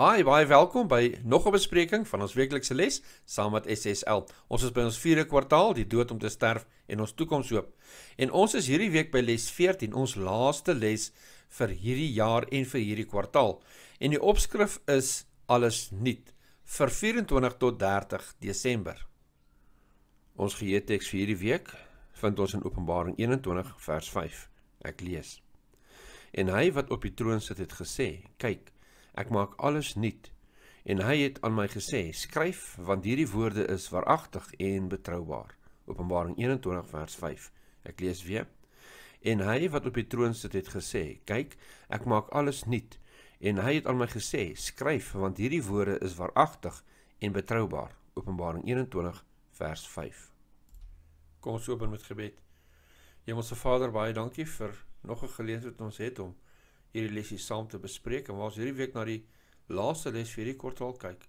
Hi, baie welkom by nog 'n bespreking van ons weeklikse les saam met SSL. Ons is by ons 4de kwartaal, die dood om te sterf en ons toekoms hoop. En ons is hierdie week by les 14, ons laaste les vir hierdie jaar en vir hierdie kwartaal. En die opskrif is alles nuut vir 24 tot 30 Desember. Ons geheeteks vir hierdie week vind ons in Openbaring 21 vers 5. Ek lees. En hy wat op die troon sit het gesê, kyk Ek maak alles nuut. En hy het aan my gesê: "Skryf, want hierdie woorde is waaragtig en betroubaar." Openbaring 21 vers 5. Ek lees weer. En hy wat op die troon sit het gesê: "Kyk, ek maak alles nuut." En hy het aan my gesê: "Skryf, want hierdie woorde is waaragtig en betroubaar." Openbaring 21 vers 5. Kom ons open met gebed. Hemelse Vader, baie dankie vir nog 'n geleentheid wat ons het om hierdie lesse saam te bespreek en ons hierdie week na die laaste les vir hierdie kwartaal kyk.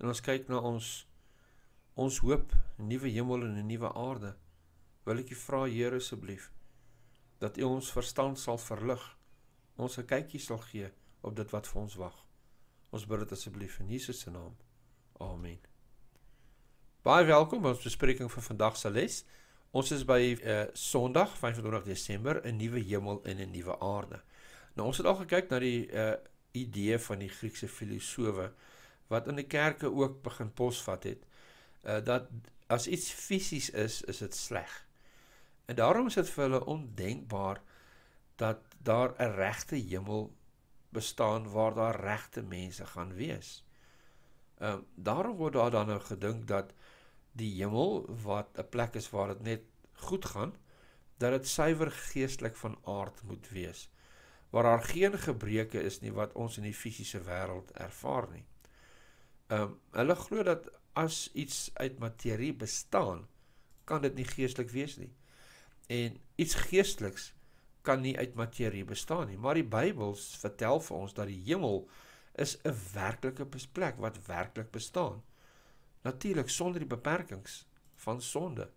En ons kyk na ons ons hoop, 'n nuwe hemel en 'n nuwe aarde. Wil ek u vra Here asseblief dat u ons verstand sal verlig, ons 'n kykie sal gee op dit wat vir ons wag. Ons bid dit asseblief in Jesus se naam. Amen. Baie welkom by ons bespreking vir vandag se les. Ons is by eh uh, Sondag 25 Desember, 'n nuwe hemel en 'n nuwe aarde. Nou ons het al gekyk na die uh idee van die Griekse filosowe wat in die kerke ook begin posvat het uh dat as iets fisies is, is dit sleg. En daarom is dit vir hulle ondenkbaar dat daar 'n regte hemel bestaan waar daar regte mense gaan wees. Ehm um, daarom word daar dan nou gedink dat die hemel wat 'n plek is waar dit net goed gaan, dat dit suiwer geestelik van aard moet wees waar daar geen gebreke is nie wat ons in die fisiese wêreld ervaar nie. Ehm um, hulle glo dat as iets uit materie bestaan, kan dit nie geestelik wees nie. En iets geesteliks kan nie uit materie bestaan nie, maar die Bybel vertel vir ons dat die hemel is 'n werklike plek wat werklik bestaan. Natuurlik sonder die beperkings van sonde.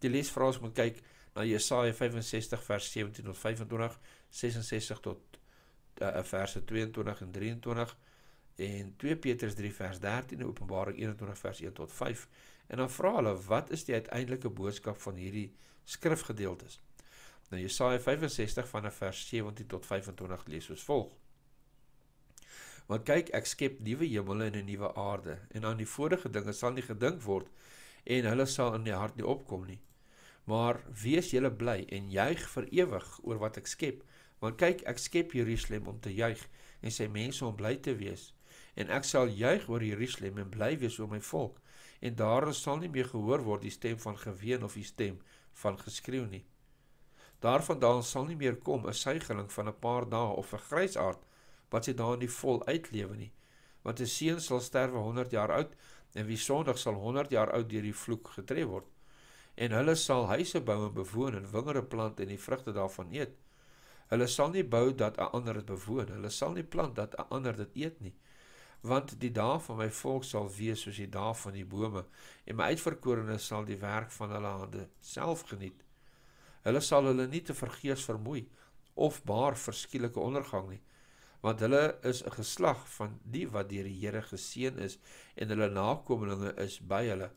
Die les vra ons om te kyk na Jesaja 65 vers 17 tot 25, 66 tot uh, verse 22 en 23 en 2 Petrus 3 vers 13 en Openbaring 21 vers 1 tot 5. En dan vra hulle wat is die uiteindelike boodskap van hierdie skrifgedeeltes? Nou Jesaja 65 vanaf vers 17 tot 25 lees soos volg: Want kyk, ek skep nuwe hemele en 'n nuwe aarde, en aan die vorige dinge sal nie gedink word en hulle sal in die hart nie opkom nie maar wees julle bly en juig vir ewig oor wat ek skep want kyk ek skep Jerusalem om te juig en sy mense om bly te wees en ek sal juig oor Jerusalem en bly wees oor my volk en daar sal nie meer gehoor word die stem van geween of die stem van geskreeu nie daarvandaan sal nie meer kom 'n suigeling van 'n paar dae of 'n grysaard wat sy daar in die vol uitlewe nie want 'n seun sal sterwe 100 jaar oud en wie sondig sal 100 jaar oud deur die vloek getref word en hulle sal huise bou en bewoon en wingerde plant en die vrugte daarvan eet. Hulle sal nie bou dat 'n ander dit bewoon, hulle sal nie plant dat 'n ander dit eet nie. Want die dag van my volk sal wees soos die dag van die bome en my uitverkorenes sal die werk van hulle hande self geniet. Hulle sal hulle nie te vergees vermoei of baar verskielike ondergang nie want hulle is 'n geslag van die wat deur die Here geseën is en hulle nakommelinge is by hulle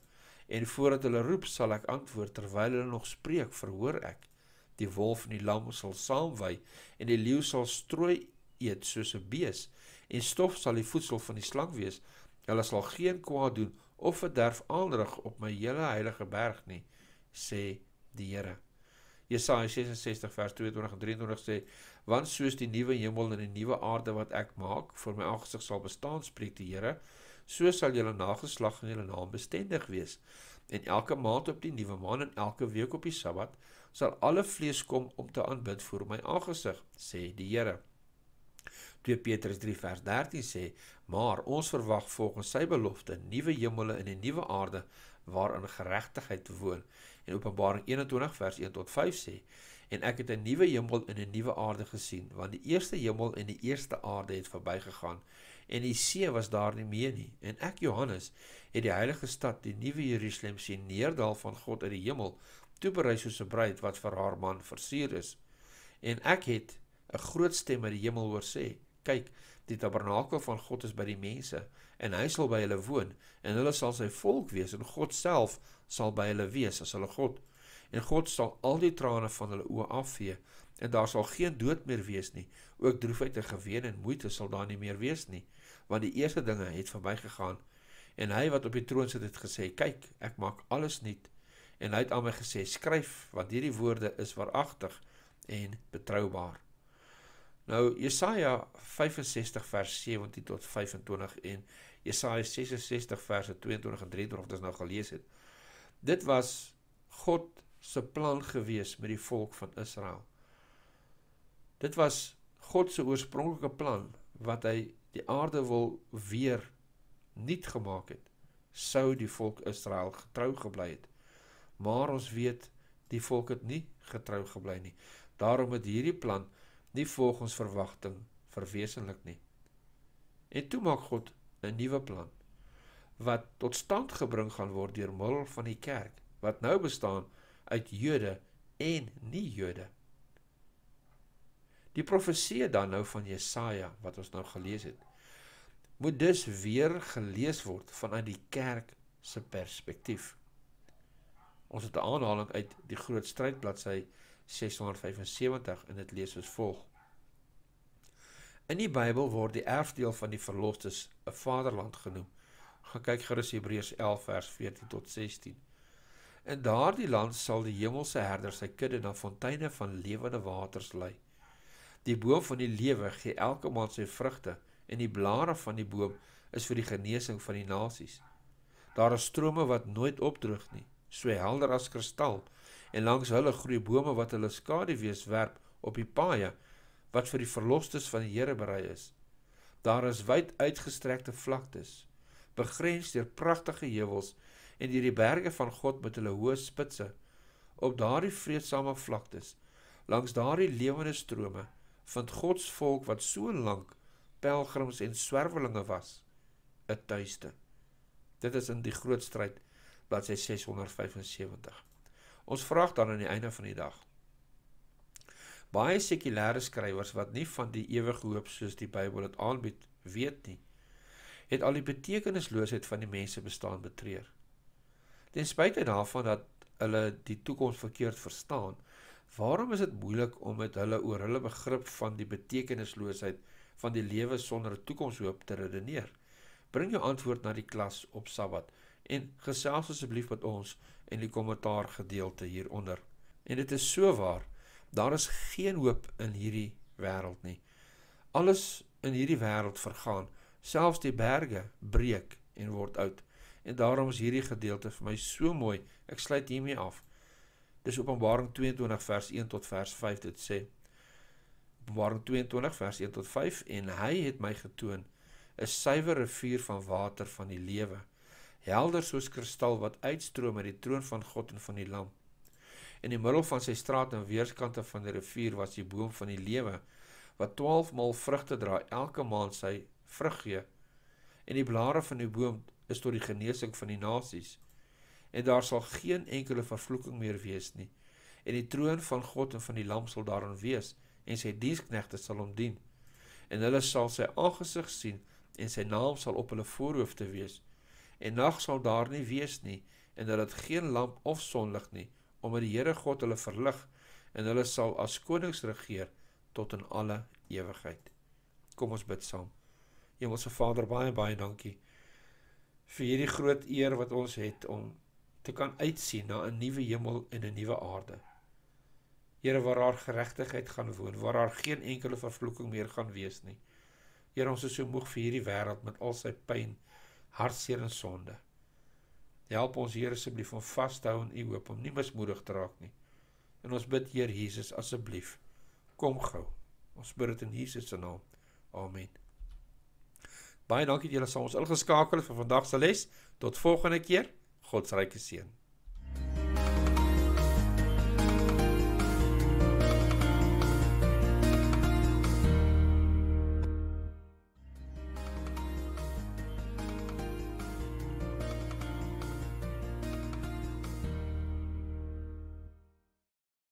en voordat hulle roep sal ek antwoord terwyl hulle nog spreek verhoor ek die wolf en die lam sal saamwy en die leeu sal strooi eet soos 'n bees en stof sal die voetsel van die slang wees hulle sal geen kwaad doen of verderf aanrig op my hele heilige berg nie sê die Here Jesaja 66 vers 22 en 23 sê: "Want soos die nuwe hemel en die nuwe aarde wat ek maak vir my aangesig sal bestaan, spreek die Here, so sal julle nageslag en julle naam bestendig wees. En elke maand op die nuwe maan en elke week op die Sabbat sal alle vlees kom om te aanbid voor my aangesig," sê die Here. 2 Petrus 3 vers 13 sê, maar ons verwag volgens sy belofte nuwe hemele en 'n nuwe aarde waarin geregtigheid woon. En Openbaring 21 vers 1 tot 5 sê, en ek het 'n nuwe hemel en 'n nuwe aarde gesien, want die eerste hemel en die eerste aarde het verbygegaan en die see was daar nie meer nie. En ek Johannes het die heilige stad, die nuwe Jerusalem sien neerdal van God uit die hemel, toeberei soos 'n bruid wat vir haar man versier is. En ek het 'n groot stem uit die hemel hoor sê: kyk, die tabernakel van God is by die mense en hy sal by hulle woon en hulle sal sy volk wees en God self sal by hulle wees as hulle God. En God sal al die trane van hulle oë afvee en daar sal geen dood meer wees nie. Ook droefheid en geween en moeite sal daar nie meer wees nie, want die eerste dinge het verbygegaan. En hy wat op die troon sit het gesê, "Kyk, ek maak alles nuut." En hy het aan my gesê, "Skryf, want hierdie woorde is waaragtig en betroubaar." Nou Jesaja 65 vers 17 tot 25 en Jesaja 66 verse 22 en 23 of dit nou gelees het. Dit was God se plan gewees met die volk van Israel. Dit was God se oorspronklike plan wat hy die aarde wil weer nuut gemaak het sou die volk Israel getrou gebly het. Maar ons weet die volk het nie getrou gebly nie. Daarom het hierdie plan nie volgens verwagting verwesenlik nie. En toe maak God 'n nuwe plan wat tot stand gebring gaan word deur middel van die kerk wat nou bestaan uit Jode en nie-Jode. Die profeesie dan nou van Jesaja wat ons nou gelees het, moet dus weer gelees word vanuit die kerk se perspektief. Ons het 'n aanhaling uit die Groot Stryd bladsy 1. 675 en dit lees soos volg. In die Bybel word die erfdeel van die verlosters 'n vaderland genoem. Gaan kyk gerus Hebreërs 11 vers 14 tot 16. In daardie land sal die hemelse herder sy kudde na fonteine van lewende waters lei. Die boom van die lewe gee elke maand sy vrugte en die blare van die boom is vir die genesing van die nasies. Daar is strome wat nooit opdroog nie, so helder as kristal en langs hulle groei bome wat hulle skaduwees werp op die paaie wat vir die verlosters van die Here berei is. Daar is wyd uitgestrekte vlaktes, begrens deur pragtige heuwels en deur die berge van God met hulle hoë spitse. Op daardie vreedsame vlaktes, langs daardie lewende strome, vind God se volk wat so lank pelgrims en swerwelinge was, 'n tuiste. Dit is in die groot stryd bladsy 675. Ons vra dan aan die einde van die dag. Baie sekulêre skrywers wat nie van die ewige hoop soos die Bybel dit aanbied weet nie, het al die betekenisloosheid van die mense bestaan betreur. Ten spyte daarvan dat hulle die toekoms verkeerd verstaan, waarom is dit moeilik om met hulle oor hulle begrip van die betekenisloosheid van die lewe sonder 'n toekomshoop te redeneer? Bring jou antwoord na die klas op Sabbat en gesels asseblief met ons in die kommentaar gedeelte hieronder. En dit is so waar, daar is geen hoop in hierdie wêreld nie. Alles in hierdie wêreld vergaan, selfs die berge breek en word oud. En daarom is hierdie gedeelte vir my so mooi. Ek sluit hiermee af. Dis Openbaring 22 vers 1 tot vers 5 dit sê. Openbaring 22 vers 1 tot 5 en hy het my getoon 'n suiwer rivier van water van die lewe helder soos kristal wat uitstroom uit die troon van God en van die Lam. In die middel van sy straat aan weerskante van die rivier was die boom van die lewe wat 12 maal vrugte dra, elke maand sy vrug gee. En die blare van die boom is tot die genesing van die nasies. En daar sal geen enkele vervloeking meer wees nie. En die troon van God en van die Lam sal daarin wees en sy diensknegte sal hom dien. En hulle sal sy aangesig sien en sy naam sal op hulle voorhoofde wees en nag sal daar nie wees nie en hulle het geen lamp of sonlig nie omdat die Here God hulle verlig en hulle sal as konings regeer tot in alle ewigheid. Kom ons bid saam. Hemelse Vader, baie baie dankie vir hierdie groot eer wat ons het om te kan uitsien na 'n nuwe hemel en 'n nuwe aarde. Here waar haar geregtigheid gaan woon, waar haar geen enkele vervloeking meer gaan wees nie. Here, ons is so moeg vir hierdie wêreld met al sy pyn hartseer en sonde. Help ons Here asseblief om vas te hou in U hoop, om nie misoedig te raak nie. En ons bid Heer Jesus asseblief, kom gou. Ons bid dit in Jesus se naam. Amen. Baie dankie dat julle saam ons ingeskakel het vir vandag se les. Tot volgende keer. God se ryke seën.